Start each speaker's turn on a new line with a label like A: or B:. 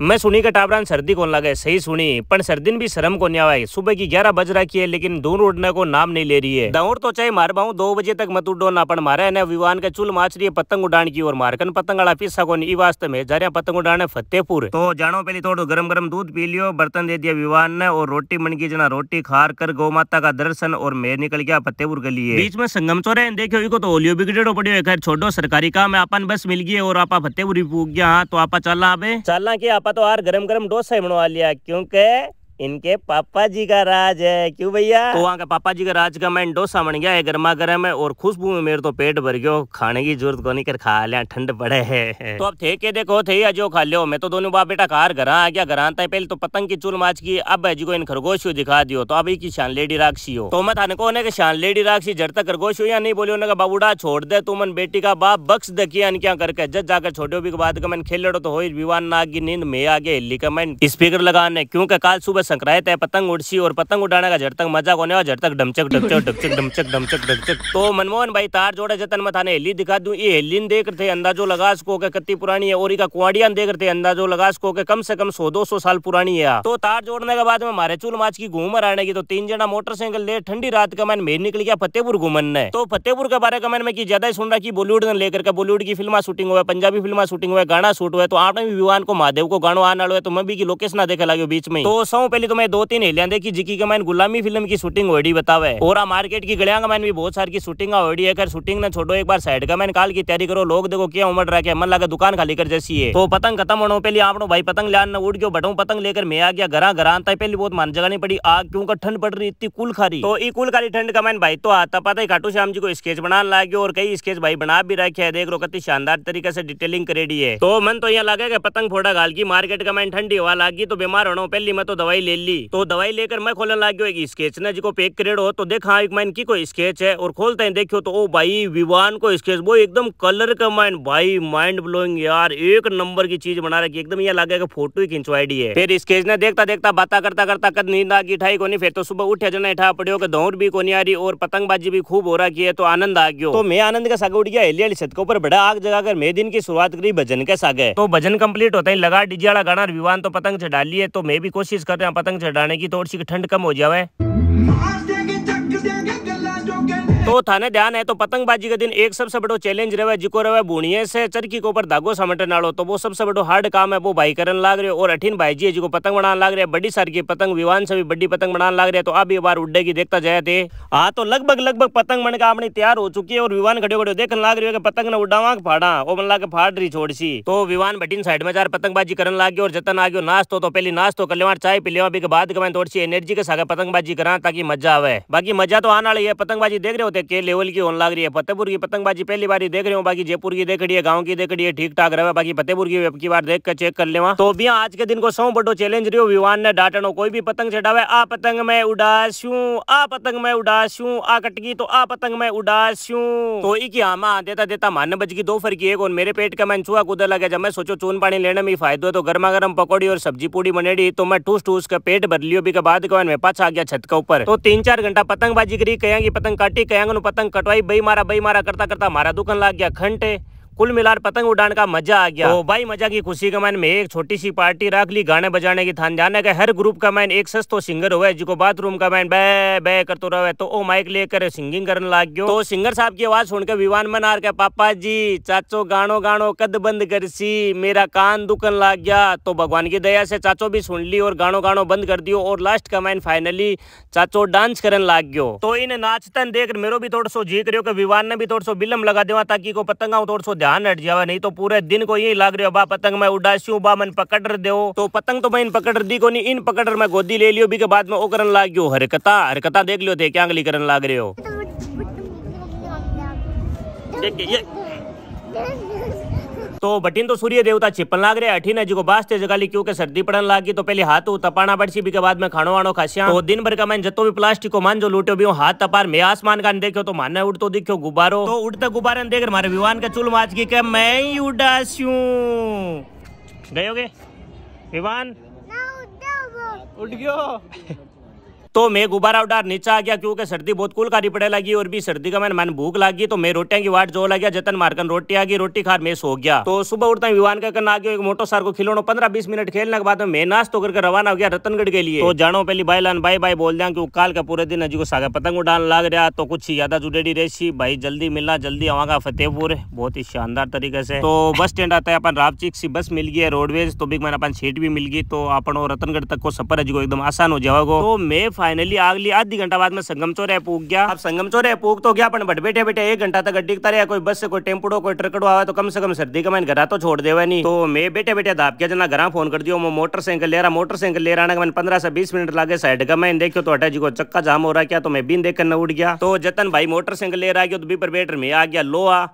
A: मैं सुनी का टाबरान सर्दी कौन लगा सही सुनी पर सर्दी भी शर्म को आवाई सुबह की ग्यारह बज रखी है लेकिन दूर उड़ने को नाम नहीं ले रही है दौड़ तो चाहे मार बाहू दो बजे तक मत उड़ो ना पर मारा है विवान का चूल माच रही है पतंग उड़ान की और मारकन पतंग वाला पीसा को वास्ते में जा रहा पतंग है फतेहपुर तो जानो पहले थोड़ा गर्म गर्म दूध पी लियो बर्तन दे दिया विवान ने और रोटी मन की जना रोटी खार कर गौ माता का दर्शन और मेर निकल गया फतेहपुर के लिए बीच में संगम चोरे देखो को तो ओलियो बिगड़ो पड़ियो है छोड़ो सरकारी काम है अपन बस मिल गई और आपा फतेहपुर पूछ गया हाँ, तो आपा चलना अब चलना के आप आप तो यार गरम गरम डोसा ही बनवा लिया क्योंकि इनके पापा जी का राज है क्यों भैया तो वहाँ का पापा जी का राज का मैं डोसा बन गया है गर्मा गर्म है और खुशबू में मेरे तो पेट भर गयो खाने की जरूरत को नहीं कर खा लिया ठंड पड़े है तो अब थे के देखो थे अजो खा लो मैं तो दोनों बाप बेटा कार घर आ गया घर आता है पहले तो पतंग की चूल माच की अब अजी को इन खरगोश दिखा दियो तो अब की शान लेडी राक्षी हो तो मैं थाने को के शान लेडी राक्षी जड़ तक खरगोश हो या नहीं बोलियो ना बाबूडा छोड़ दे तू मन बेटी का बाप बख्श दकिया क्या करके जज जाकर छोटे बाद का मन खेल तो हो विवान नाग की नींद में आगे हिली का स्पीकर लगाने क्योंकि कल सुबह संक्रांत है पतंग उड़सी और पतंग उड़ाने का झटक मजा कोने वाला झटक डमचक डमचक डमचक डमचक डमचक डमचक तो मनमोहन भाई तार जोड़े जतन में थाने हेली दिखा दू ये हेली देख रहे अंदाजो लगा सको के कति पुरानी है और इका कुआड़िया देख रहे अंदाजो लगा सको के कम से कम सौ दो सौ साल पुरानी है तो तार जोड़ने के बाद में हमारे चूल माच की घूमर आने की तो तीन जना मोटरसाइकिल ले ठंडी रात का मैंने मेर निकल गया फतेहपुर घूमन ने तो फतेहपुर के बारे का मैंने की ज्यादा सुन रहा की बॉलीवुड ने लेकर के बॉलीवुड की फिल्म शूटिंग हुआ पंजाबी फिल्म शूटिंग हुआ गाना शूट हुआ तो आपने भी विवान को महादेव को गानो आना हुआ तो मैं भी की लोकेशन देखे लगे बीच में तो सौ पे पहले तो मैं दो तीन हेलियां देखी जिकी के मैंने गुलामी फिल्म की शूटिंग होडी बतावे और मार्केट की गलिया का मैंने भी बहुत सारी शूटिंग होडी है शूटिंग ने छोड़ो एक बार साइड का मैंने काल की तैयारी करो लोग देखो क्या उमड़ रहा है मन लगा दुकान खाली कर जैसी है तो पतंग खत्म होने पहले आप भाई पतंग लान उड़ गयो बटो पतंग लेकर मैं आ गया घर घर आता है पहले बहुत मान जगानी पड़ी आग क्यों ठंड पड़ रही इतनी कुल खारी तो कुल खारी ठंड का मैंने भाई तो आता पता ही खाटू श्याम जी को स्केच ला गया और कई स्केच भाई बना भी रखे है देख लो कति शानदार तरीके से डिटेलिंग करेडी है तो मन तो यहाँ लगा पतंग फोड़ा गाल की मार्केट का मैंने ठंडी हवा लागी तो बीमार होना पहली मैं तो दवाई ले ली तो दवाई लेकर मैं खोलने लग गया स्केच ना जी को पेक करेड़ो हो तो देखा हाँ, एक माइन की कोई स्केच है और खोलते हैं देखियो तो ओ भाई विवान को स्केच वो एकदम कलर का माइंड भाई माइंड ब्लोइंग यार एक नंबर की चीज बना रखी एकदम ये लगे फोटो ही खिंचवाई है फिर स्केच ने देखता देखता बाता करता करता कद नींद आ गई ठाई कोनी फिर तो सुबह उठे जना इठा पड़े हो दौर भी को आ रही और पतंगबाजी भी खूब हो रखी है तो आनंद आ गयो तो मैं आनंद का साग उठ गया हिलियल छत के ऊपर बड़ा आग जगाकर मैं दिन की शुरुआत करी भजन के सागे तो भजन कम्प्लीट होता है लगा डीजे वाला गाना विवान तो पतंग चढ़ा लिए तो मैं भी कोशिश कर रहा पतंग चढ़ाने की थोड़ी तो सी ठंड कम हो जावे तो थाने ध्यान है तो पतंगबाजी का दिन एक सबसे बड़ो चैलेंज रहे जिको रहे बुनिये से चरखी के ऊपर धागो समटन आलो तो वो सबसे बड़ो हार्ड काम है वो भाई करने लाग रहे और अठिन भाई जी है जिको पतंग बनाने लाग रहे बड़ी सार की पतंग विवान से भी बड़ी पतंग बनाने लाग रहे तो अभी बार उड्डे की देखता जाए थे हाँ तो लगभग लगभग पतंग बन का अपनी तैयार हो चुकी है और विवान खड़े खड़े देखने लाग रही है पतंग ने उड्डावा फाड़ा वो मन लाके फाड़ रही छोड़ सी तो विवान भटिन साइड में चार पतंगबाजी बाजी करने गयो और जतन आ नाश्तो तो पहले नाश्तो कर लेवा चाय पी लेवा के बाद थोड़ी सी एनर्जी के साथ पतंगबाजी करा ताकि मजा आवे बाकी मजा तो आने वाली है पतंगबाजी देख रहे हो पे के लेवल की होने लग रही है फतेहपुर की पतंगबाजी पहली बार देख रहे हो बाकी जयपुर की देख रही है गाँव की देख रही है ठीक ठाक रहे बाकी फतेहपुर की की बार देख कर चेक कर ले तो भी आज के दिन को सौ बड़ो चैलेंज रहो विवान ने डाटनो कोई भी पतंग चढ़ावे आ पतंग में उड़ास आ पतंग में उड़ास आ कटगी तो आ पतंग में उड़ास तो इकी आमा देता देता मान बच की दो फरकी एक और मेरे पेट का मैं छुआ कूदा लगे जब मैं सोचो चून पानी लेने में फायदा है तो गर्मा गर्म पकौड़ी और सब्जी पूड़ी बनेडी तो मैं ठूस ठूस का पेट भर लियो भी के बाद मैं पाछा आ गया छत के ऊपर तो तीन चार घंटा पतंगबाजी करी कहेंगी पतंग काटी कहेंगे પતંગનું પતંગ કટવાઈ બઈ મારા બઈ મારા કરતા કરતા મારા દુકાન લાગ્યા ખંટે कुल मिलाकर पतंग उड़ान का मजा आ गया ओ भाई मजा की खुशी का मैंने एक छोटी सी पार्टी रख ली गाने बजाने की थान जाने का हर ग्रुप का मैंने एक सस्तो सिंगर हुआ है जिसको बाथरूम का मैन बै बै करते रहे तो ओ माइक लेकर सिंगिंग करने लग गयो तो सिंगर साहब की आवाज सुनकर विवान मना के पापा जी चाचो गानो गानो कद बंद कर सी मेरा कान दुकन लग गया तो भगवान की दया से चाचो भी सुन ली और गानो गानो बंद कर दियो और लास्ट का मैन फाइनली चाचो डांस करने लग गयो तो इन नाचतन देख मेरे भी थोड़ा सो जी करियो कि विवान ने भी थोड़ा सो बिलम लगा दिया ताकि को पतंगा थोड़ा सो ध्यान हट जावा नहीं तो पूरे दिन को यही लाग रहे हो बा पतंग मैं उडासी हूँ बा मन पकड़ रहे दो तो पतंग तो मैं इन पकड़ दी को नहीं इन पकड़ मैं गोदी ले लियो भी के बाद में ओ लाग गयो हरकता हरकता देख लियो थे क्या अंगली करन लाग रहे हो देखिए ये તો બટીન તો સૂર્ય દેવતા ચિપન લાગ રહ્યા અઠી नजी को बास्ते जगह ली क्योंकि सर्दी पड़न लागी तो पहले हाथ तपाना पड़ सी के बाद में खानो वाणो खासिया तो दिन भर का मैं जतो भी प्लास्टिक को मान जो लूटो भी हाथ तपार मैं आसमान का देखो तो मान उड़ तो दिखो गुब्बारो तो उड़ता गुब्बारे देख मारे विवान का चूल माच की मैं ही उड़ास गयोगे विवान उठ गयो तो मैं गुब्बारा उडार नीचा आ गया क्योंकि सर्दी बहुत कुल का रिपड़े लगी और भी सर्दी का मैंने मन भूख लगी तो मैं रोटियां की वाट जो लग जतन मारकन रोटी आ गई रोटी खार मैं सो गया तो सुबह उठता विवान का करना आ गया एक मोटो सार को खिलौनो पंद्रह बीस मिनट खेलने के बाद मैं नाश्तो करके रवाना हो गया रतनगढ़ के लिए तो जानो पहली बाई लान बाई बाई बोल दिया क्यों काल का पूरे दिन अजी को सागर पतंग उड़ान लग रहा तो कुछ ज्यादा जुड़ेडी रेसी भाई जल्दी मिलना जल्दी आवागा फतेहपुर बहुत ही शानदार तरीके से तो बस स्टैंड आता है अपन रापचिक सी बस मिल गई है रोडवेज तो भी मैंने अपन सीट भी मिल गई तो अपन रतनगढ़ तक को सफर अजी को एकदम आसान हो जाएगा तो मैं फाइनली आग अगली आधी घंटा बाद में संगम चौर ऐप उग गया अब संगम चौर ऐप उग तो गया अपन बट बैठे बैठे एक घंटा तक अड्डिकता रहा कोई बस से कोई टेम्पूडो कोई ट्रकड़ो आवा तो कम से कम सर्दी का मैं घर तो छोड़ देवा नहीं तो मैं बैठे बैठे धाप गया जना घर फोन कर दिया मोटरसाइकिल ले रहा मोटरसाइकिल ले रहा मैंने पंद्रह से बीस मिनट लगे साइड का मैंने देखो तो अटा जी को चक्का जाम हो रहा क्या तो मैं बीन देखकर न उठ गया तो जतन भाई मोटरसाइकिल ले रहा है तो बी पर बैठ मैं आ गया लोहा